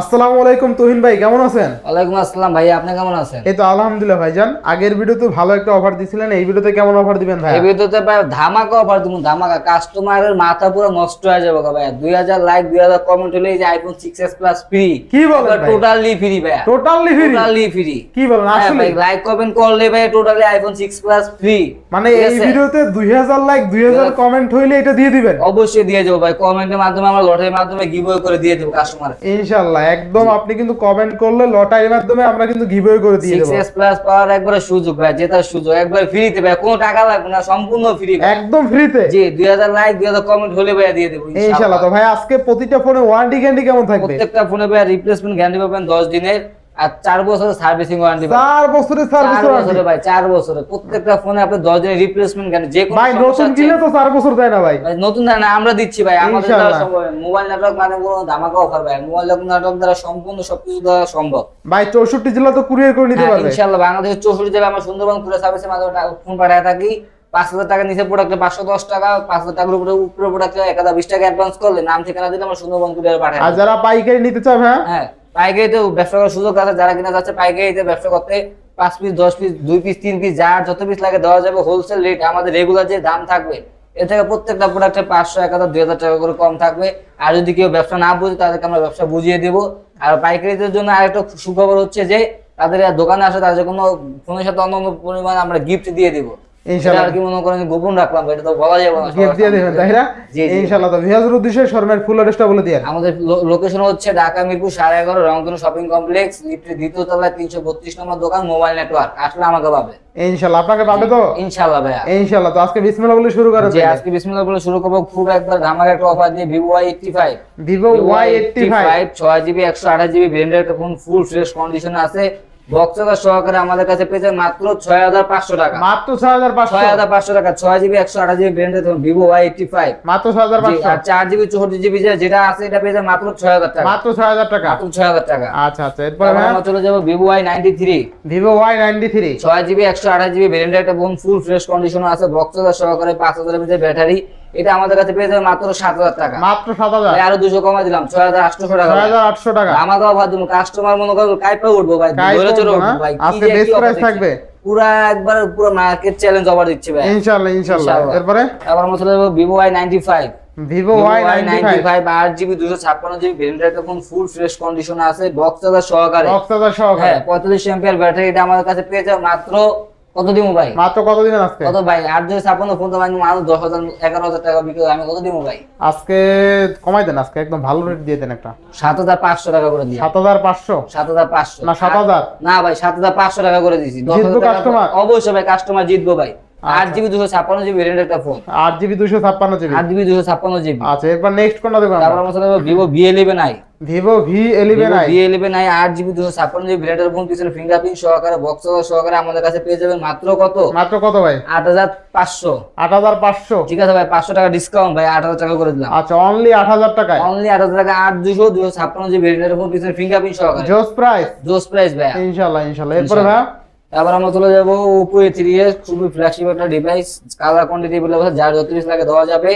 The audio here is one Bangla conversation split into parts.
আসসালামু আলাইকুম তোহিন ভাই কেমন আছেন ওয়ালাইকুম আসসালাম ভাই আপনি কেমন আছেন এই তো আলহামদুলিল্লাহ ভাইজান আগের ভিডিওতে ভালো একটা অফার দিছিলেন এই ভিডিওতে কেমন অফার দিবেন ভাই এই ভিডিওতে ভাই ধামাকা অফার ধামাকা কাস্টমারের মাথা পুরো নষ্ট হয়ে যাবে ভাই 2000 লাইক 2000 কমেন্ট হলে এই যে আইফোন 6s প্লাস ফ্রি কি বলেন টোটালি ফ্রি ভাই টোটালি ফ্রি টোটালি ফ্রি কি বলেন হ্যাঁ আসলে ভাই লাইক কমেন্ট করলে ভাই টোটালি আইফোন প্লাস ফ্রি মানে এই ভিডিওতে 2000 লাইক 2000 কমেন্ট হইলে এটা দিয়ে দিবেন অবশ্যই দিয়ে যাব ভাই কমেন্টের মাধ্যমে আমরা লটারির মাধ্যমে গিভওয়ে করে দিয়ে দেব কাস্টমার ইনশাআল্লাহ একদম আপনি কিন্তু কমেন্ট করলে লটারির মাধ্যমে আমরা কিন্তু গিভওয়ে করে দিয়ে দেব 6s প্লাস পাওয়ার একবার সুযোগ ভাই জেতার সুযোগ একবার ফ্রিতে ভাই কোনো টাকা লাগবে না সম্পূর্ণ ফ্রি একদম ফ্রিতে জি 2000 লাইক 2000 কমেন্ট হলে ভাই দিয়ে দেব ইনশাআল্লাহ তো ভাই আজকে প্রতিটা ফোনে ওয়ারেন্টি গ্যারান্টি কেমন থাকবে প্রত্যেকটা ফোনে ভাই রিপ্লেসমেন্ট গ্যারান্টি পাবেন 10 দিনের আর চার বছরের সার্ভিসিং চার ভাই চার প্রত্যেকটা ফোনে চার বছর ভাই নতুন আমরা দিচ্ছি ভাই মোবাইল নেটওয়ার্ক মানে ধামাকা অফার ভাই মোবাইল দ্বারা সম্পূর্ণ সবকিছু দ্বারা সম্ভব ভাই তো কুরিয়ার করে নিতে হ্যাঁ, বাংলাদেশের সুন্দরবন কুরিয়ার মাধ্যমে ফোন পাঠায় থাকি পাঁচ হাজার নিচে পাঁচশো দশ টাকা পাঁচ হাজার টাকার উপরে উপরে বিশ টাকা অ্যাডভান্স করলে নাম ঠিকানা দিলে সুন্দরবন কুরিয়ার আর যারা পাইকারি নিতে চায় হ্যাঁ, হ্যাঁ। পাইকারিতে ব্যবসা করার সুযোগ আছে যারা কিনা যাচ্ছে পাইকারিতে ব্যবসা করতে পাঁচ পিস দশ পিস দুই পিস তিন পিস যার যত পিস লাগে দেওয়া যাবে হোলসেল রেট আমাদের রেগুলার যে দাম থাকবে এর থেকে প্রত্যেকটা প্রোডাক্টের পাঁচশো এক হাজার দুই হাজার টাকা করে কম থাকবে আর যদি কেউ ব্যবসা না বুঝে তাদেরকে আমরা ব্যবসা বুঝিয়ে দেবো আর পাইকারিদের জন্য আরেকটা সুখবর হচ্ছে যে তাদের দোকানে আসে তাদের কোনো ফোনের সাথে অন্য পরিমাণ আমরা গিফট দিয়ে দেবো ইনশাল্লাহ ভাইয়া ইনশাআল্লাহ আজকে বিসমিল্লাহ বলে শুরু করব আজকে বিসমিল্লাহ বলে শুরু করব খুব একবার ধামাকা একটা অফার দিয়ে vivo y85 vivo y85 6GB 128GB ব্র্যান্ডের একটা ফোন ফুল ফ্রেশ কন্ডিশনে আছে সহকারে আমাদের কাছে পেয়েছে মাত্র ছয় হাজার পাঁচশো টাকা মাত্র ছয় হাজার পাঁচশো টাকা ছয় জিবি একশো আঠাশ জিবি ব্র্যান্ডে ভিভো ওয়াই এইটটি ফাইভ মাত্র ছয় হাজার আর চার জিবি চৌষট্টি জিবি যেটা আছে এটা পেয়েছে মাত্র ছয় হাজার টাকা মাত্র ছয় হাজার টাকা মাত্র ছয় হাজার টাকা আচ্ছা আচ্ছা এরপর আমরা চলে যাবো Vivo Y ninety three Vivo Y ninety three ছয় জিবি একশো আঠাশ জিবি ব্র্যান্ডে একটা বোন ফুল ফ্রেশ কন্ডিশন আছে বক্সটা সহকারে পাঁচ হাজার এমএচ ব্যাটারি এটা আমাদের কাছে পেয়ে যাবে মাত্র সাত হাজার টাকা মাত্র সাত হাজার আরো দুশো কমা দিলাম ছয় হাজার আটশো টাকা ছয় হাজার আটশো টাকা আমাকে কাস্টমার মনে উঠবো ভাই ধরে চলো ভাই আজকে প্রাইস থাকবে একবার পুরো মার্কেট চ্যালেঞ্জ অফার দিচ্ছি ভাই ইনশাআল্লাহ ইনশাআল্লাহ এরপরে আবার মনে হলো Vivo Y ninety five five আট জিবি ছাপ্পান্ন জিবি ফুল ফ্রেশ আছে সহকারে হ্যাঁ পঁয়তাল্লিশ ব্যাটারি এটা আমাদের কাছে পেয়ে যাবে মাত্র পাঁচশো টাকা করে সাত হাজার পাঁচশো সাত হাজার না সাত হাজার না ভাই সাত হাজার পাঁচশো টাকা করে দিছি কাস্টমার অবশ্যই ভাই কাস্টমার জিতবো ভাই আচ্ছা। জিবি দুশো ছাপ্পান্ন রেড একটা ফোন জিবি ছাপ্পান্ন জিবি ছাপ্পান্ন আচ্ছা এরপর নেক্সট কোনটা দেবেন তারপর আমার সাথে Vivo V eleven Vivo V eleven I R আট জিবি দুশো জিবি ভ্যারিয়েন্টার ফোন পিছনে ফিঙ্গারপ্রিন্ট সহকারে বক্স সহকারে আমাদের কাছে পেয়ে যাবেন মাত্র কত মাত্র কত ভাই আট হাজার পাঁচশো আট হাজার পাঁচশো ঠিক আছে ভাই পাঁচশো টাকা ডিসকাউন্ট ভাই আট হাজার টাকা করে দিলাম আচ্ছা অনলি আট হাজার অনলি আট হাজার টাকা আট দুশো দুশো ছাপ্পান্ন জিবি ভ্যারিয়েন্টার ফোন পিছনে ফিঙ্গারপ্রিন্ট সহকারে জোস প্রাইস জোস প্রাইস ভাই ইনশাল্লাহ ইনশাল্লাহ এরপর ভাই আবার আমরা চলে যাবো ওপো এ থ্রি এস খুবই ফ্ল্যাগশিপ একটা ডিভাইস কালার কোয়ান্টিটি বলে যার যত লাগে দেওয়া যাবে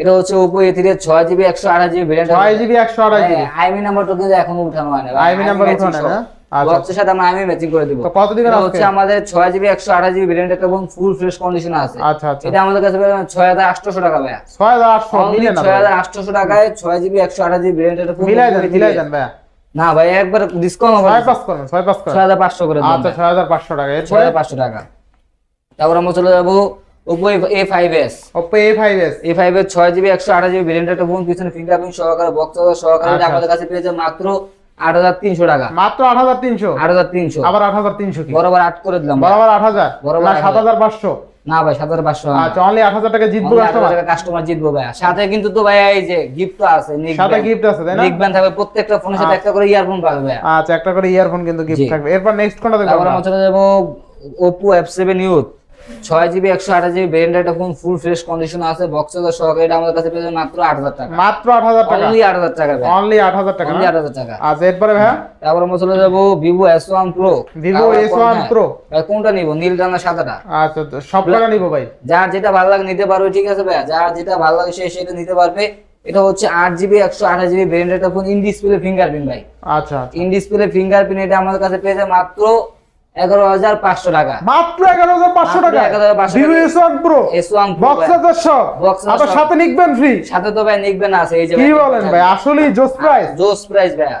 এটা হচ্ছে Oppo A3 এর 6GB 128GB variant 6GB 128GB আইমি number কিন্তু এখন উঠানো হয় না আইমি নাম্বার উঠানো হয় না আচ্ছা, আচ্ছা। করে আচ্ছা, টাকা টাকায় না একবার ডিসকাউন্ট হবে করে টাকা তারপর আমরা চলে যাবো Oppo A5s Oppo A5s A5s 6GB 128GB variant একটা ফোন পিছনে ফিঙ্গারপ্রিন্ট সহকারে বক্স সহকারে আচ্ছা। আপনাদের কাছে পেয়ে যাবেন মাত্র 8300 টাকা মাত্র 8300 8300 আবার 8300 কি বরাবর 8 করে দিলাম বরাবর 8000 বরাবর 7500 না ভাই 7500 আচ্ছা অনলি 8000 টাকা জিতবো কাস্টমার কাস্টমার জিতবো ভাই সাথে কিন্তু তো ভাই এই যে গিফট আছে সাথে গিফট আছে তাই না নেক ব্যান্ড থাকবে প্রত্যেকটা ফোনের সাথে আচ্ছা। একটা করে ইয়ারফোন পাবে ভাই আচ্ছা একটা করে ইয়ারফোন কিন্তু গিফট থাকবে এরপর নেক্সট কোনটা দেখব আমরা চলে যাব Oppo F7 Youth ছয় GB phone full fresh condition আছে সহকারে আমাদের কাছে পেয়ে মাত্র টাকা মাত্র টাকা অনলি অনলি টাকা অনলি টাকা এরপরে ভাই আমরা চলে কোনটা নিব সাদাটা আচ্ছা সব টাকা নিব ভাই যার যেটা ভালো লাগে নিতে পারবে ঠিক আছে ভাই যার যেটা ভালো লাগে সে সেটা নিতে পারবে এটা হচ্ছে আট জিবি একশো আঠাশ GB branded phone in display fingerprint ভাই আচ্ছা ইন ডিসপ্লে ফিঙ্গারপ্রিন্ট এটা আমাদের কাছে পেয়ে যাবে মাত্র এগারো হাজার পাঁচশো টাকা এগারো হাজার পাঁচশো টাকা বক্স সাথে ফ্রি সাথে তো ভাই নিকবেন আছে এই যে কি বলেন ভাই আসলেই জোস প্রাইস জোস প্রাইস ভাইয়া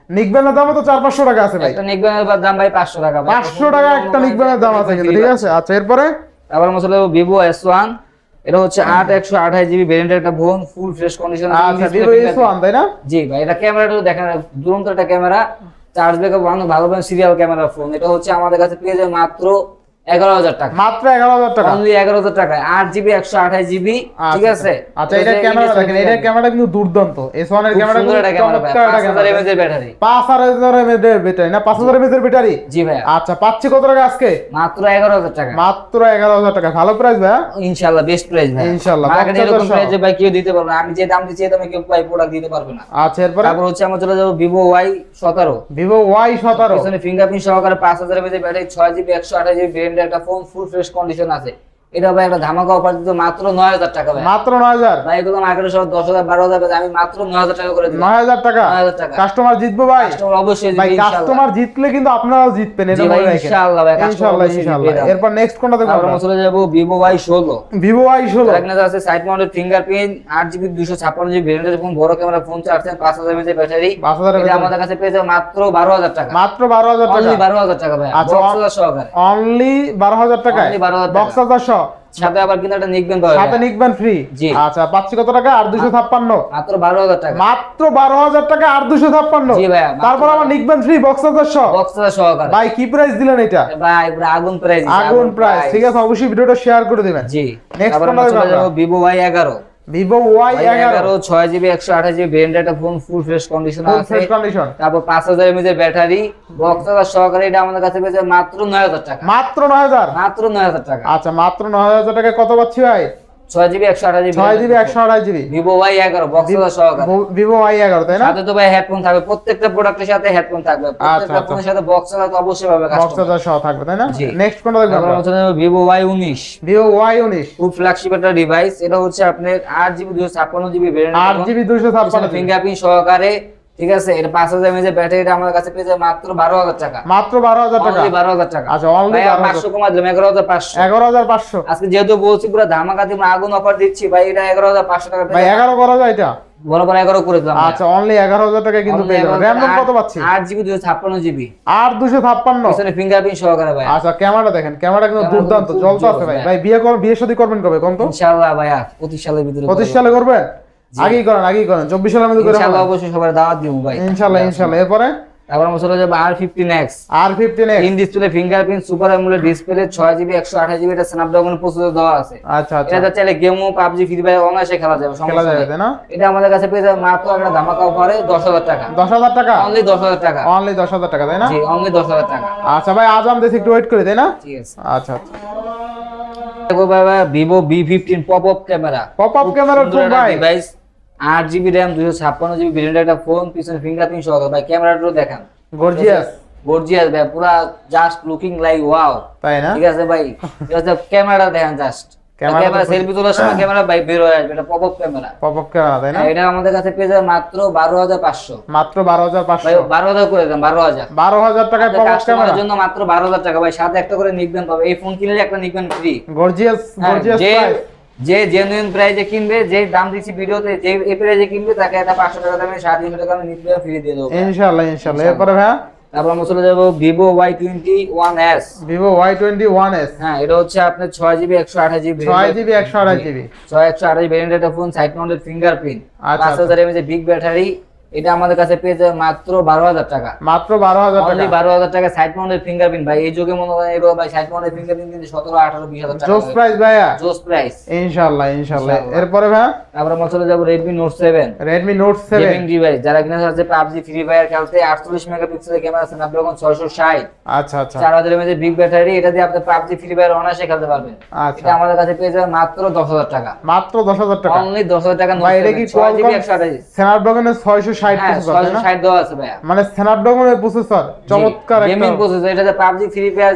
দাম তো চার পাঁচশো টাকা আছে ভাই দাম ভাই পাঁচশো টাকা পাঁচশো টাকা একটা দাম আছে কিন্তু ঠিক আছে আচ্ছা এরপরে আবার মশলা ভিভো এস ওয়ান এটা হচ্ছে আট একশো আঠাশ জিবি একটা ফোন ফুল ফ্রেশ কন্ডিশন তাই না জি ভাই এটা ক্যামেরাটা দেখেন দুরন্ত একটা ক্যামেরা চার্জ ব্যাকআপ ভালো সিরিয়াল ক্যামেরা ফোন এটা হচ্ছে আমাদের কাছে পেয়ে যায় মাত্র আচ্ছা, আচ্ছা। আচ্ছা, আমি যে দাম দিতে পারবে না হচ্ছে চলে যাবো Vivo Y Vivo Y fingerprint সহকারে পাঁচ হাজার ব্যাটারি ছয় জিবি একশো আঠাশ জিবি এটা একটা ফর্ম ফুল ফ্রেশ কন্ডিশন আছে এটা ভাই একটা ধামাকা অফার মাত্র নয় হাজার টাকা ভাই মাত্র নয় হাজার ভাই এগুলো সব দশ হাজার বারো হাজার আমি মাত্র নয় হাজার টাকা করে নয় হাজার টাকা কাস্টমার জিতবো ভাই কাস্টমার অবশ্যই ভাই কাস্টমার জিতলে কিন্তু আপনারাও জিতবেন এটা ভাই ইনশাআল্লাহ ভাই ইনশাআল্লাহ ইনশাআল্লাহ এরপর নেক্সট কোনটা দেখব আমরা চলে যাব ভিভো ওয়াই 16 ভিভো ওয়াই 16 এখানে আছে side mounted fingerprint 8 GB 256 GB ভেরিয়েন্টের ফোন বড় camera phone charger 5000 M A H battery 5000 এটা আমাদের কাছে পেয়ে যাবে মাত্র 12000 টাকা মাত্র 12000 টাকা 12000 টাকা ভাই আচ্ছা অনলি 12000 টাকা অনলি 12000 টাকা বক্স চার্জার সাথে আবার কিন্তু একটা নেক পাবেন সাথে নেক ফ্রি জি আচ্ছা পাচ্ছি কত টাকা আর 256 মাত্র 12000 টাকা মাত্র 12000 টাকা আর 256 জি ভাই তারপর আবার নেক ফ্রি বক্স চার্জার সহ বক্স সহকারে ভাই কি প্রাইস দিলেন এটা ভাই পুরো আগুন প্রাইস আগুন প্রাইস ঠিক আছে অবশ্যই ভিডিওটা শেয়ার করে দিবেন জি নেক্সট কোনটা ভিভো ভাই 11 Vivo Y 11 6 GB 128 GB phone full fresh condition আছে ফ্রেশ কন্ডিশন তারপর 5000 এমএএইচ এর ব্যাটারি বক্স আর সহকারে এটা আমাদের কাছে পেয়েছে মাত্র 9000 টাকা মাত্র 9000 মাত্র 9000 টাকা আচ্ছা মাত্র 9000 টাকা কত পাচ্ছি ভাই ছয় জিবি একশো ছয় জিবি একশো জিবি ভিভো থাকবে প্রত্যেকটা সাথে হেডফোন থাকবে আচ্ছা, আচ্ছা। সাথে বক্স তো অবশ্যই পাবে থাকবে তাই না নেক্সট ভিভো ওয়াই উনিশ ভিভো ওয়াই উনিশ একটা ডিভাইস এটা হচ্ছে আপনার আট জিবি দুশো ছাপ্পান্ন জিবি আট জিবি ফিঙ্গারপ্রিন্ট সহকারে ঠিক আছে পাঁচ হাজার আচ্ছা, আগুন দিচ্ছি ভাই এগারো করে আচ্ছা অনলি এগারো হাজার টাকা কিন্তু ছাপ্পান্ন জিবি দুশো ছাপ্পান্ন সহকারে ভাই আচ্ছা ক্যামেরা দেখেন ক্যামেরা কিন্তু দুর্দান্ত জল তো আছে ভাই ভাই বিয়ে করবেন বিয়ে করবেন কবে কত তো সালের ভিতরে সালে করবেন আগেই করেন আগেই করেন চব্বিশ সালের মধ্যে অবশ্যই সবার দাওয়াত দিব ভাই ইনশাআল্লাহ এরপরে তারপর R fifteen X R fifteen super display ছয় জিবি একশো আচ্ছা, আচ্ছা। একটা দশ হাজার টাকা দশ হাজার টাকা অনলি দশ হাজার টাকা অনলি দশ হাজার টাকা তাই না অনলি দশ হাজার টাকা আচ্ছা ভাই আজ আমাদের একটু ওয়েট করি তাই না আচ্ছা আচ্ছা দেখো ভাই Vivo V fifteen pop up camera pop up camera ভাই ডিভাইস আট জিবি র্যাম দুশো ছাপ্পান্ন জিবি একটা ফোন পিছনে ফিঙ্গারপ্রিন্ট সহ ভাই ক্যামেরাটা দেখান গর্জিয়াস গর্জিয়াস ভাই পুরা জাস্ট লুকিং লাইক ওয়াও তাই না ঠিক আছে ভাই ঠিক আছে ক্যামেরাটা দেখেন জাস্ট ক্যামেরা সেলফি তোলার সময় ক্যামেরা ভাই বের এটা pop up camera pop up camera তাই না এটা আমাদের কাছে মাত্র 12500 মাত্র 12500 ভাই 12000 করে দেন 12000 12000 টাকায় পপ আপ ক্যামেরার জন্য মাত্র 12000 টাকা ভাই সাথে একটা করে নিকবেন পাবে এই ফোন কিনলে একটা নিকবেন ফ্রি গর্জিয়াস গর্জিয়াস যে জেনুইন প্রাইজে কিনবে যে দাম দিচ্ছি ভিডিওতে যে এই প্রাইজে কিনবে তাকে একটা পাঁচশো টাকা দামে সাড়ে তিনশো টাকা আমি নিতে ফ্রি দিয়ে দেবো ইনশাল্লাহ ইনশাল্লাহ এরপরে ভাই তারপর আমরা চলে যাবো Vivo Y twenty one S Vivo Y twenty one S হ্যাঁ এটা হচ্ছে আপনার ছয় জিবি একশো আঠাশ জিবি ছয় জিবি একশো আঠাশ জিবি ছয় একশো আঠাশ ভেরিয়েন্ট একটা ফোন সাইড মাউন্টেড ফিঙ্গারপ্রিন্ট পাঁচ হাজার এমএজ বিগ ব্যাটারি এটা আমাদের কাছে পেয়ে যাবে মাত্র বারো হাজার টাকা মাত্র বারো হাজার টাকা বারো হাজার টাকা সাইড মাউন্টের ফিঙ্গারপ্রিন্ট ভাই এই যুগে মনে হয় এগুলো ভাই সাইড মাউন্টের ফিঙ্গারপ্রিন্ট কিন্তু সতেরো আঠারো বিশ হাজার জোস প্রাইস ভাইয়া জোস প্রাইস ইনশাল্লাহ ইনশাল্লাহ এরপরে ভাই তারপরে মনে চলে যাবো Redmi Note seven Redmi Note seven gaming device যারা কিনা আছে পাবজি ফ্রি ফায়ার খেলতে আটচল্লিশ মেগাপিক্সেলের ক্যামেরা আছে স্ন্যাপড্রাগন ছয়শো ষাট আচ্ছা আচ্ছা চার হাজার এমএজের বিগ ব্যাটারি এটা দিয়ে আপনি পাবজি ফ্রি ফায়ার অনায়াসে খেলতে পারবেন আচ্ছা এটা আমাদের কাছে পেয়ে যাবে মাত্র দশ হাজার টাকা মাত্র দশ হাজার টাকা অনলি দশ হাজার টাকা ভাই এটা কি কোয়ালকম স্ন্যাপড্রাগনের ছয়শো 660 হ্যাঁ, মানে স্ন্যাপড্রাগনের প্রসেসর চমৎকার gaming processor PUBG Free Fire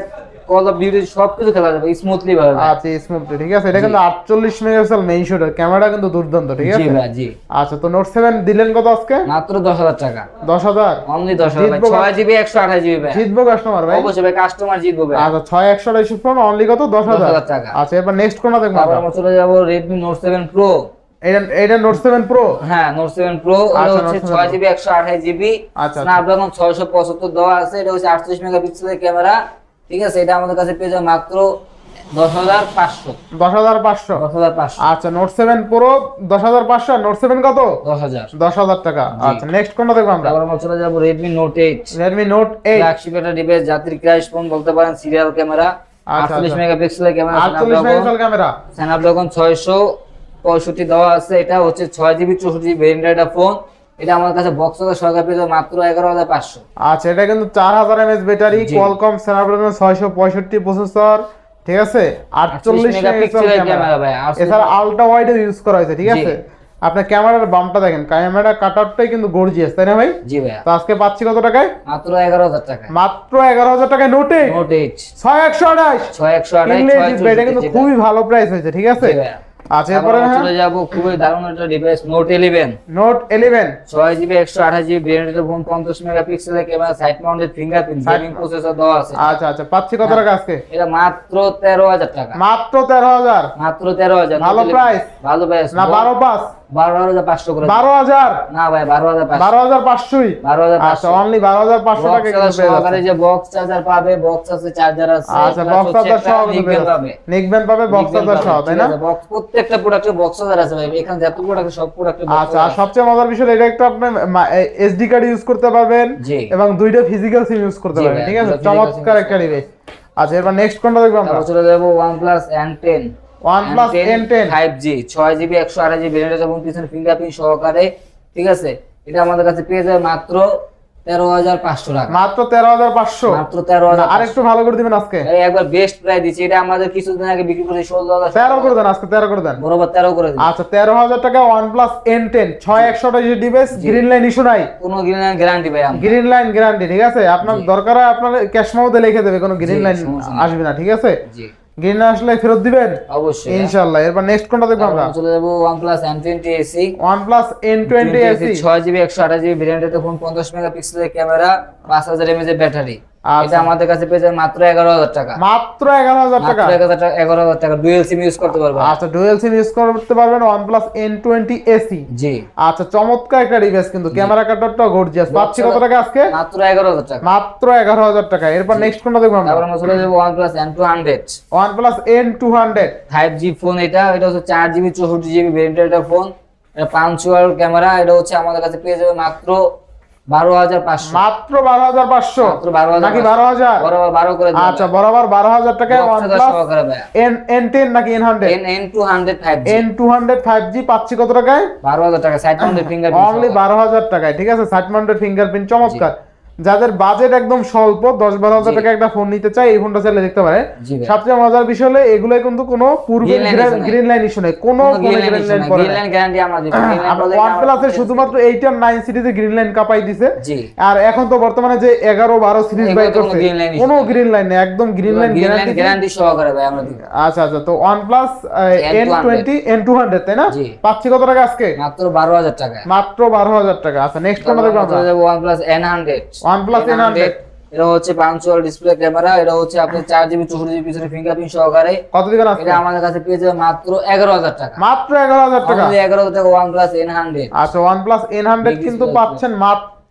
Call of Duty সবকিছু খেলা যাবে স্মুথলি ভাবে আচ্ছা স্মুথলি ঠিক আছে এটা কিন্তু 48 মেগাপিক্সেল মেইন শুটার ক্যামেরা কিন্তু দুর্দান্ত ঠিক আছে জি ভাই জি আচ্ছা তো নোট 7 দিলেন কত আজকে মাত্র 10000 টাকা 10000 অনলি 10000 6 জিবি 128 জিবি ভাই জিতবো কাস্টমার ভাই অবশ্যই ভাই কাস্টমার জিতবো ভাই আচ্ছা 6 128 ফোন অনলি কত 10000 টাকা আচ্ছা এবার নেক্সট কোনটা দেখবো আমরা চলে যাব Redmi Note 7 Pro এটা নোট প্রো হ্যাঁ নোট আচ্ছা, 7 আচ্ছা, আচ্ছা। দেওয়া আছে এটা হচ্ছে 38 মেগাপিক্সেলের ক্যামেরা ঠিক আছে এটা আমাদের কাছে পেয়ে যাবে মাত্র 10500 10500 10500 আচ্ছা নোট 7 প্রো 10500 নোট 7 কত 10000 10000 টাকা আচ্ছা নেক্সট কোনটা দেখব আমরা আবার আমরা চলে যাব Redmi Note 8 Redmi Note 8 flagship একটা জাতির ক্র্যাশ ফোন বলতে পারেন সিরিয়াল ক্যামেরা 48 মেগাপিক্সেলের ক্যামেরা 48 মেগাপিক্সেল ক্যামেরা ছয়শো পঁয়ষট্টি দেওয়া আছে এটা হচ্ছে ছয় জিবি চৌষট্টি জিবি এন্ড্রয়েডা ফোন আচ্ছা, ঠিক আছে আপনার ক্যামেরার বামটা দেখেন ক্যামেরা কাটআউটটাই কিন্তু গর্জিয়াস তাই না ভাই জি ভাই তো আজকে পাচ্ছি কত টাকায় মাত্র হাজার টাকা মাত্র হাজার টাকায় নোটে ছয় একশো 6128 ইংলিশ এটা কিন্তু খুবই ভালো প্রাইস হয়েছে ঠিক আছে আচ্ছা এরপরে হ্যাঁ চলে যাব খুবই দারুণ একটা device Note 11 Note 11 6GB 128GB 128 GB phone 50 মেগাপিক্সেলের camera side mounted fingerprint gaming processor দেওয়া আছে আচ্ছা আচ্ছা পাচ্ছি কত টাকা হ্যাঁ। আজকে এটা মাত্র 13000 টাকা মাত্র 13000 মাত্র 13000 ভালো প্রাইস ভালো প্রাইস না 12 পাস আচ্ছা, আচ্ছা, প্রত্যেকটা বক্স আছে এখানে সব আচ্ছা, আর সবচেয়ে মজার বিষয় এটা একটা আপনি ডি কার্ড ইউজ করতে পারবেন এবং দুইটা ফিজিক্যাল সিম ইউজ করতে পারবেন ঠিক আছে চমৎকার একটা ডিভাইস আচ্ছা এবার নেক্সট কোনটা দেখবো আমরা চলে যাব OnePlus ten OnePlus M10 5G 6GB 128GB এটা পিছনে ফিঙ্গারপ্রিন্ট সহকারে ঠিক আছে এটা আমাদের কাছে পেয়ে মাত্র 13500 টাকা মাত্র 13500 মাত্র 13000 আর একটু ভালো করে দিবেন আজকে একবার বেস্ট প্রাইস দিছি এটা আমাদের কিছুদিন আগে বিক্রি করে 16000 13 করে দেন আজকে 13 করে দেন বরাবর 13 করে দেন আচ্ছা 13000 টাকা OnePlus N10 6128 device green line issue নাই কোনো গ্রিন লাইন গ্যারান্টি ভাই আমরা গ্রিন লাইন গ্যারান্টি ঠিক আছে আপনার দরকার হয় আপনার ক্যাশ মাউতে লিখে দেবে কোনো গ্রিন লাইন আসবে না ঠিক আছে জি গ্রিন আসলে ফেরত দিবেন অবশ্যই হ্যাঁ। ইনশাআল্লাহ এরপর নেক্সট কোনটা দেখব আমরা চলে যাব OnePlus N20 SE OnePlus N20 SE 6GB 128GB ভেরিয়েন্টে ফোন 50 মেগাপিক্সেলের ক্যামেরা 5000 mAh ব্যাটারি এটা আচ্ছা। আমাদের কাছে পেয়ে যাবেন মাত্র 11000 টাকা মাত্র 11000 টাকা মাত্র 11000 টাকা ডুয়াল সিম ইউজ করতে পারবেন আচ্ছা ডুয়াল সিম ইউজ করতে পারবেন OnePlus N20 AC জি আচ্ছা চমৎকার একটা ডিভাইস কিন্তু ক্যামেরা কাটারটা গর্জিয়াস পাচ্ছি কত টাকা আজকে মাত্র 11000 টাকা মাত্র 11000 টাকা এরপর নেক্সট কোনটা দেখব আমরা তারপর আমরা চলে যাব OnePlus N200 OnePlus N200 5G phone এটা এটা হচ্ছে 4GB 64GB ভেরিয়েন্টের একটা ফোন এটা পাঞ্চুয়াল ক্যামেরা এটা হচ্ছে আমাদের কাছে পেয়ে যাবে মাত্র পাঁচশো বারো হাজার বারো হাজার বরাবর বারো করে আচ্ছা বরাবর বারো হাজার এন টেন নাকি N hundred N two hundred N two hundred five G পাচ্ছি কত টাকায় বারো হাজার টাকা সাইট ফিঙ্গার অনলি বারো হাজার টাকায় ঠিক আছে সাইট চমৎকার যাদের বাজেট একদম স্বল্প দশ বারো হাজার টাকা একটা ফোন নিতে চাই এই ফোনটা চাইলে দেখতে পারে সবচেয়ে মজার বিষয় হলো এগুলো কিন্তু কোনো পূর্বে গ্রিন লাইন ইস্যু নেই কোন এর শুধুমাত্র এইট আর নাইন সিরিজে গ্রিন লাইন কাপাই দিছে আর এখন তো বর্তমানে যে এগারো বারো সিরিজ বাই করছে কোন গ্রিন লাইন নেই একদম গ্রিন লাইন আচ্ছা আচ্ছা তো one plus N twenty N two hundred তাই না পাচ্ছি কত টাকা আজকে মাত্র বারো হাজার টাকা মাত্র বারো হাজার টাকা আচ্ছা নেক্সট কোনটা one plus N hundred OnePlus N100 এটা হচ্ছে পাঞ্চুয়াল ডিসপ্লে ক্যামেরা এটা হচ্ছে আপনি 4 জিবি 64 ফিঙ্গারপ্রিন্ট সহকারে কত আপনি এটা আমাদের কাছে পেয়ে যাবে মাত্র 11000 টাকা মাত্র 11000 টাকা 11000 টাকা OnePlus N100 আচ্ছা OnePlus N100 কিন্তু পাচ্ছেন মাত্র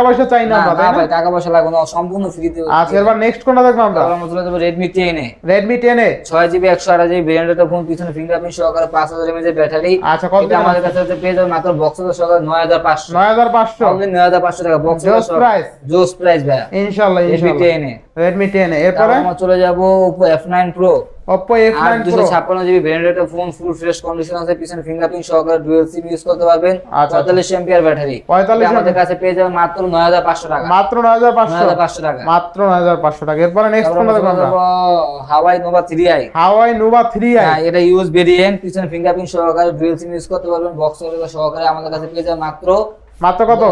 টাকা পয়সা চাই না আমরা ভাই টাকা পয়সা লাগবে না সম্পূর্ণ ফ্রি দেব আচ্ছা এবার নেক্সট কোনটা দেখব আমরা আমরা চলে দেব Redmi 10 এ Redmi 10 এ 6GB 128GB এটা ফোন পিছনে ফিঙ্গারপ্রিন্ট সহকারে 5000 mAh ব্যাটারি আচ্ছা কত এটা আমাদের কাছে আছে পেজ আর মাত্র বক্স তো সহকারে 9500 9500 আপনি 9500 টাকা বক্স জোস প্রাইস জোস প্রাইস ভাই ইনশাআল্লাহ ইনশাআল্লাহ Redmi 10 এ Redmi 10 এ এরপর আমরা চলে যাব Oppo F9 Pro Oppo F9 Pro 256 GB variant একটা ফোন ফুল ফ্রেশ কন্ডিশন আছে পিছনে ফিঙ্গারপ্রিন্ট সহকারে ডুয়াল সিম ইউজ করতে পারবেন 45 एंपিয়ার ব্যাটারি 45 আমাদের কাছে পেয়ে যাবেন মাত্র 9500 টাকা মাত্র 9500 9500 টাকা মাত্র 9500 টাকা এরপর নেক্সট ফোন দেখব আমরা হাওয়াই নোভা 3i হাওয়াই নোভা 3i হ্যাঁ এটা ইউজ ভেরিয়েন্ট পিছনে ফিঙ্গারপ্রিন্ট সহকারে ডুয়াল সিম ইউজ করতে পারবেন বক্স সহকারে আমাদের কাছে পেয়ে যাবেন মাত্র মাত্র কত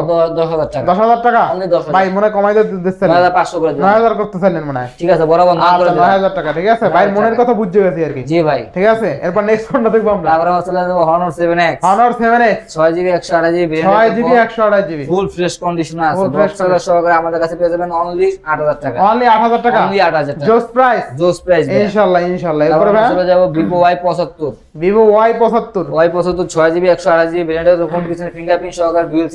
টাকা টাকা ভাই মনে কমাই করে মনে হয় ঠিক আছে আচ্ছা, টাকা ঠিক আছে ভাই মনের কথা বুঝে গেছি আর কি জি ভাই ঠিক আছে এরপর নেক্সট ফোনটা আমরা ছয় জিবি একশো আড়াই জিবি ফুল ফ্রেশ কন্ডিশন আছে সহকারে আমাদের কাছে পেয়ে যাবেন টাকা টাকা টাকা জোস প্রাইস জোস প্রাইস ভাই চলে ভিভো ওয়াই পঁচাত্তর ভিভো ওয়াই পঁচাত্তর ওয়াই পঁচাত্তর ছয় একশো ফোন পিছনে ফিঙ্গারপ্রিন্ট সহকারে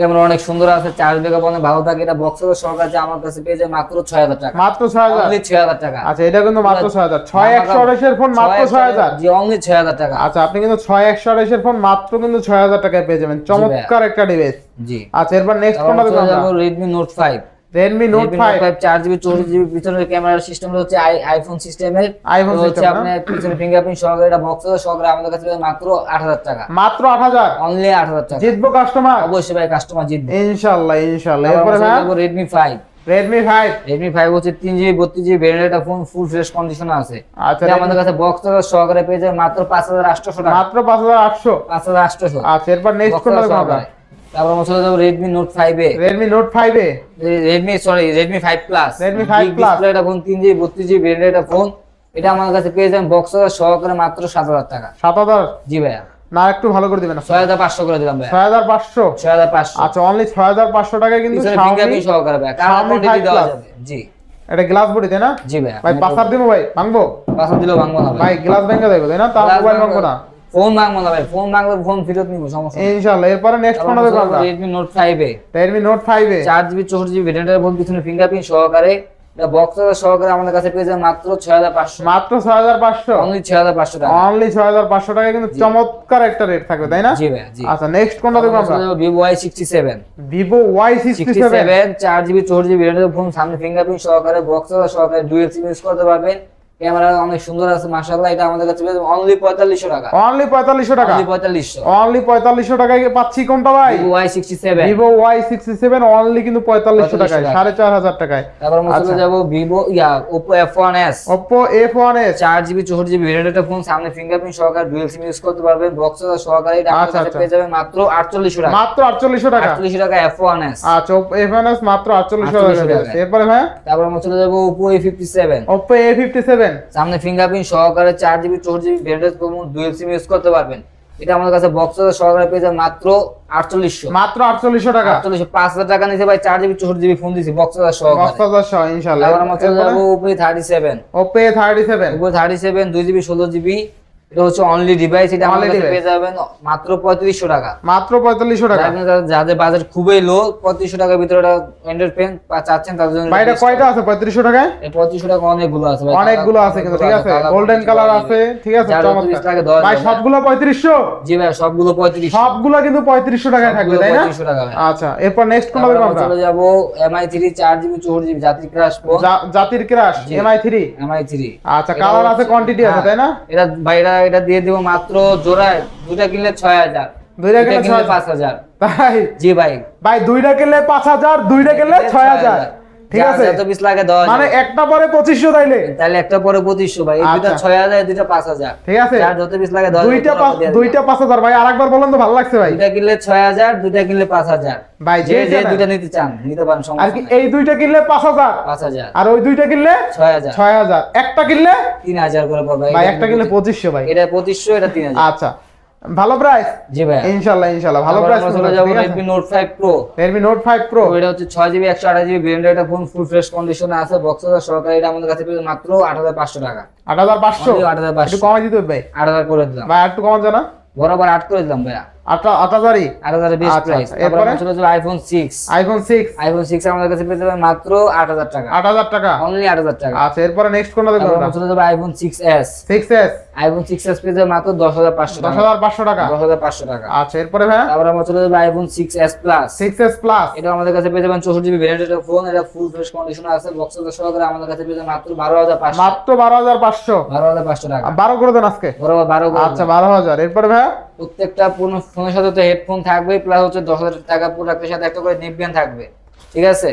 যেমন অনেক সুন্দর আছে চার ব্যাকআপ ভালো থাকে এটা বক্সের সরকার যে আমার কাছে পেয়ে যায় মাত্র ছয় হাজার টাকা মাত্র ছয় হাজার ছয় হাজার টাকা আচ্ছা এটা কিন্তু মাত্র মানে ছয় হাজার ছয় একশো আড়াইশের ফোন মাত্র ছয় হাজার জি অনলি ছয় হাজার টাকা আচ্ছা আপনি কিন্তু ছয় একশো আড়াইশের ফোন মাত্র কিন্তু ছয় হাজার টাকায় পেয়ে যাবেন চমৎকার একটা ডিভাইস জি আচ্ছা এরপর নেক্সট ফোনটা দেখুন note five Redmi Note 5 4GB 64GB পিছনের ক্যামেরার সিস্টেমটা হচ্ছে আইফোন সিস্টেমের আইফোন হচ্ছে আপনি পিছনে ফিঙ্গারপ্রিন্ট সহকারে এটা বক্স সহকারে আমাদের কাছে মাত্র 8000 টাকা মাত্র 8000 অনলি 8000 টাকা জিতবো কাস্টমার অবশ্যই ভাই কাস্টমার জিতবে ইনশাআল্লাহ ইনশাআল্লাহ এরপর ভাই Redmi 5 Redmi 5 Redmi 5 হচ্ছে 3GB 32GB variant phone full fresh কন্ডিশনে আছে আচ্ছা আমাদের কাছে বক্স সহকারে পেয়ে যায় মাত্র 5800 টাকা মাত্র 5800 5800 আচ্ছা এরপর নেক্সট কোন কথা তারপর আমরা চলে যাবো Redmi Note five A Redmi Note five A Redmi sorry Redmi five plus Redmi five plus এটা ফোন তিন জিবি বত্রিশ জিবি এটা ফোন এটা আমার কাছে পেয়ে যাবেন বক্স সহকারে মাত্র সাত হাজার টাকা সাত হাজার জি ভাইয়া না একটু ভালো করে দিবেন 6500 আচ্ছা। করে দিলাম ভাই 6500 6500 আচ্ছা অনলি 6500 টাকায় কিন্তু ফিঙ্গারপ্রিন্ট সহকারে ভাই কার্ড কোয়ান্টিটি দেওয়া জি এটা গ্লাস বডি তাই না জি ভাই ভাই পাসার দিব ভাই ভাঙবো পাসার দিলে ভাঙবো না ভাই গ্লাস ভেঙে দেবো তাই না তার মোবাইল ভাঙবো না ফোন ভাঙবো না ভাই ফোন ভাঙলে ফোন ফেরত নিব সমস্যা ইনশাআল্লাহ এরপরে নেক্সট ফোন হবে কোনটা Redmi Note 5 এ Redmi Note 5 এ 4GB 64GB ভেরিয়েন্টের ফোন পিছনে ফিঙ্গারপ্রিন্ট সহকারে বক্সের সহকারে আমাদের কাছে পেয়ে যাবেন মাত্র 6500 মাত্র 6500 অনলি 6500 টাকা অনলি 6500 টাকা কিন্তু চমৎকার একটা রেট থাকবে তাই না জি ভাই জি আচ্ছা নেক্সট কোনটা দেখব আমরা Vivo Y67 Vivo Y67 4GB 64GB ভেরিয়েন্টের ফোন সামনে ফিঙ্গারপ্রিন্ট সহকারে বক্সের সহকারে ডুয়াল সিম ইউজ করতে পারবেন ক্যামেরা অনেক সুন্দর আছে মাশাআল্লাহ এটা আমাদের কাছে অনলি 4500 টাকা অনলি 4500 টাকা অনলি 4500 অনলি 4500 টাকায় পাচ্ছি কোনটা ভাই Vivo Y67 Vivo Y67 only কিন্তু 4500 টাকায় 4500 টাকায় তারপর মুসলে আচ্ছা। যাব Vivo ইয়া Oppo F1s Oppo F1s 4GB 64GB variant phone সামনে ফিঙ্গারপ্রিন্ট সহকারে ডুয়াল সিম ইউজ করতে পারবেন বক্স সহকারে এটা আপনাদের আচ্ছা, আচ্ছা। পেয়ে যাবেন মাত্র 4800 টাকা মাত্র 4800 টাকা 4800 টাকা F1s আচ্ছা F1s মাত্র 4800 টাকা এরপরে ভাই তারপর আমরা চলে যাব Oppo A57 Oppo A57 পারবেন সামনে ফিঙ্গারপ্রিন্ট সহকারে চার জিবি চোর GB variants dual sim use করতে পারবেন এটা আমাদের কাছে বক্স সহকারে পেয়ে যাবেন মাত্র আটচল্লিশশো মাত্র আটচল্লিশশো টাকা আটচল্লিশ পাঁচ হাজার টাকা নিতে ভাই চার জিবি চোর জিবি ফোন দিচ্ছি বক্স সহকারে thirty seven Oppo thirty seven Oppo thirty seven দুই জিবি ষোলো জিবি এটা হচ্ছে অনলি ডিভাইস এটা আমাদের কাছে পেয়ে যাবেন মাত্র 3500 টাকা মাত্র টাকা যাদের বাজেট খুবই লো 3500 টাকার ভিতরে এটা পেন চাচ্ছেন তার জন্য কয়টা আছে 3500 টাকায় এই 3500 টাকা অনেকগুলো আছে ভাই অনেকগুলো আছে কিন্তু ঠিক আছে গোল্ডেন কালার আছে ঠিক আছে চমৎকার ভাই সবগুলো 3500 জি ভাই সবগুলো 3500 সবগুলো কিন্তু 3500 টাকায় থাকবে তাই না 3500 টাকা আচ্ছা এরপর নেক্সট কোন দেখব আমরা চলে যাব এমআই 4GB 4GB জাতির ক্রাশ জাতির ক্রাশ এমআই 3 আচ্ছা কালার আছে কোয়ান্টিটি আছে হ্যাঁ। তাই না এটা এটা দিয়ে দিব মাত্র জোড়ায় দুটা কিনলে ছয় হাজার দুইটা কিনলে পাঁচ হাজার ভাই জি ভাই ভাই দুইটা কিনলে পাঁচ হাজার দুইটা কিনলে ছয় হাজার মানে আচ্ছা। ঠিক আছে যত লাগে মানে একটা পরে 2500 তাহলে একটা পরে 2500 ভাই 6000 5000 ঠিক আছে যত লাগে দুইটা দুইটা 5000 ভাই আরেকবার বলেন তো ভালো লাগছে ভাই দুইটা কিনলে 6000 দুইটা কিনলে 5000 ভাই যে যে দুইটা নিতে চান নিতে পারেন সমস্যা আর কি এই দুইটা কিনলে 5000 5000 আর ওই দুইটা কিনলে 6000 6000 একটা কিনলে 3000 করে ভাই একটা কিনলে 2500 ভাই এটা 2500 এটা 3000 আচ্ছা ভালো প্রাইস জি ভাই ইনশাআল্লাহ ইনশাআল্লাহ ভালো প্রাইস চলে যাবো Redmi Note 5 Pro Redmi Note 5 Pro এটা হচ্ছে 6GB 128GB ভেরিয়েন্ট এটা ফোন ফুল ফ্রেশ কন্ডিশনে আছে বক্স আছে সরকারি এটা আমাদের কাছে পেয়ে মাত্র 8500 টাকা 8500 8500 একটু কমাই দিতে হবে ভাই 8000 করে দিলাম ভাই একটু কমাও না বরাবর 8 করে দিলাম ভাই 8000 এটা আমাদের কাছে জিবি ভেরিয়েন্টের ফোন এটা ফুল ফ্রেশ কন্ডিশনে আছে বক্স সহকারে আমাদের কাছে পেয়ে যাবেন মাত্র 12500 আচ্ছা, মাত্র 12500 12500 টাকা 12 আচ্ছা, করে দেন আজকে 12 12 আচ্ছা 12000 এরপরে ভাই প্রত্যেকটা পূর্ণ ফোনের সাথে তো হেডফোন থাকবে প্লাস হচ্ছে দশ হাজার টাকা প্রোডাক্টের সাথে একটা করে নেপবেন থাকবে ঠিক আছে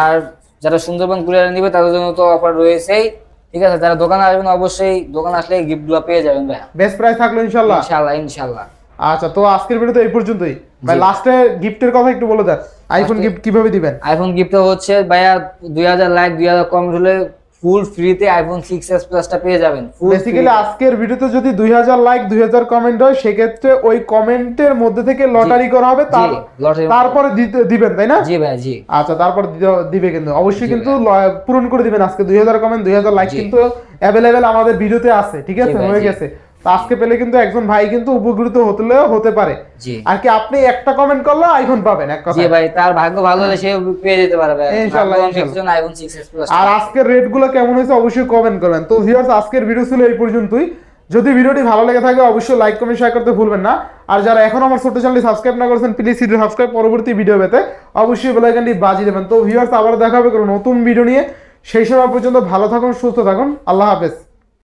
আর যারা সুন্দরবন কুরিয়ারে নিবে তাদের জন্য তো অফার রয়েছেই ঠিক আছে যারা দোকানে আসবেন অবশ্যই দোকান আসলে গিফটগুলো পেয়ে যাবেন ভাই বেস্ট প্রাইস থাকলো ইনশাল্লাহ ইনশাল্লাহ ইনশাল্লাহ আচ্ছা তো আজকের ভিডিও তো এই পর্যন্তই ভাই লাস্টে গিফটের কথা একটু বলে দেন আইফোন গিফট কিভাবে দিবেন আইফোন গিফট হচ্ছে ভাইয়া দুই হাজার লাইক দুই হাজার কমেন্ট হলে ফুল ফ্রিতে আইফোন 6s প্লাসটা পেয়ে যাবেন বেসিক্যালি আজকের ভিডিওতে যদি 2000 লাইক 2000 কমেন্ট হয় সেক্ষেত্রে ওই কমেন্টের মধ্যে থেকে লটারি করা হবে তার তারপরে দিবেন তাই না জি ভাই জি আচ্ছা তারপর দিবে কিন্তু অবশ্যই কিন্তু পূরণ করে দিবেন আজকে 2000 কমেন্ট 2000 লাইক কিন্তু অ্যাভেলেবেল আমাদের ভিডিওতে আছে ঠিক আছে হয়ে গেছে আজকে পেলে কিন্তু একজন ভাই কিন্তু উপকৃত হতে হতে পারে আর কি আপনি একটা কমেন্ট করলে আইফোন পাবেন এক কথা ভাই তার ভাগ্য ভালো হলে সে পেয়ে যেতে পারবে ইনশাআল্লাহ ইনশাআল্লাহ আইফোন 6s প্লাস আর আজকের রেট গুলো কেমন হয়েছে অবশ্যই কমেন্ট করবেন তো ভিউয়ার্স আজকের ভিডিও ছিল এই পর্যন্তই যদি ভিডিওটি ভালো লেগে থাকে অবশ্যই লাইক কমেন্ট শেয়ার করতে ভুলবেন না আর যারা এখন আমার ছোট চ্যানেলটি সাবস্ক্রাইব না করেছেন প্লিজ সিডি সাবস্ক্রাইব পরবর্তী ভিডিও পেতে অবশ্যই বেল আইকনটি বাজিয়ে দেবেন তো ভিউয়ার্স আবার দেখা হবে কোনো নতুন ভিডিও নিয়ে সেই সময় পর্যন্ত ভালো থাকুন সুস্থ থাকুন আল্লাহ হাফেজ